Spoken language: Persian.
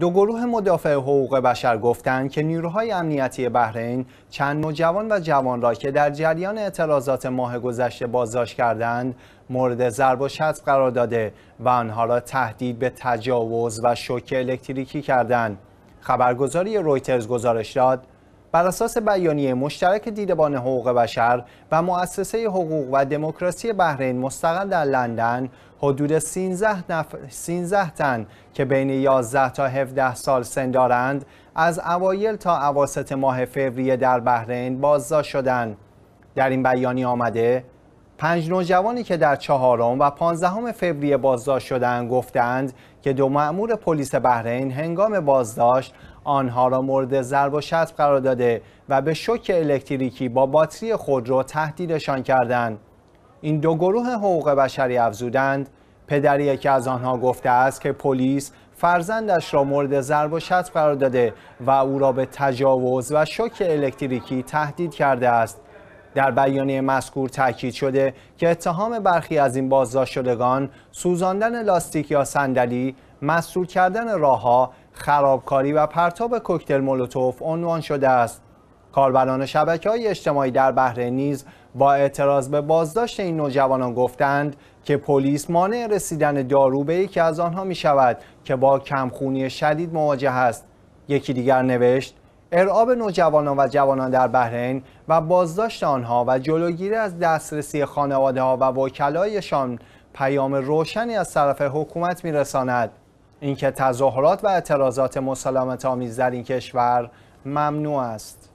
دو گروه مدافع حقوق بشر گفتند که نیروهای امنیتی بحرین چند نوجوان و جوان را که در جریان اعتراضات ماه گذشته بازداشت کردند مورد ضرب و شتم قرار داده و آنها را تهدید به تجاوز و شوک الکتریکی کردند خبرگزاری رویترز گزارش داد بر اساس بیانیه مشترک دیدبان حقوق بشر و مؤسسه حقوق و دموکراسی بحرین مستقل در لندن حدود 13, نف... 13 تن که بین 11 تا 17 سال سن دارند از اوایل تا اواسط ماه فوریه در بحرین بازداشت شدند در این بیانیه آمده پنج نوجوانی که در چهارم و پانزدهم فوریه بازداشت شدند گفتند که دو مأمور پلیس بحرین هنگام بازداشت آنها را مورد ضرب و شتم قرار داده و به شوک الکتریکی با باتری خود را تهدیدشان کردند این دو گروه حقوق بشری افزودند پدری یکی از آنها گفته است که پلیس فرزندش را مورد ضرب و شتم قرار داده و او را به تجاوز و شوک الکتریکی تهدید کرده است در بیانیه مذکور تاکید شده که اتهام برخی از این بازداشت شدگان سوزاندن لاستیک یا صندلی، مسئول کردن راهها، خرابکاری و پرتاب کوکتل مولوتوف عنوان شده است. کاربران شبکه های اجتماعی در بحرین نیز با اعتراض به بازداشت این نوجوانان گفتند که پلیس مانع رسیدن دارو به یکی از آنها می شود که با کمخونی شدید مواجه است. یکی دیگر نوشت ارعاب نوجوانان و جوانان در بحرین و بازداشت آنها و جلوگیری از دسترسی خانواده ها و وکلایشان پیام روشنی از طرف حکومت میرساند اینکه تظاهرات و اعتراضات مسالمت آمیز در این کشور ممنوع است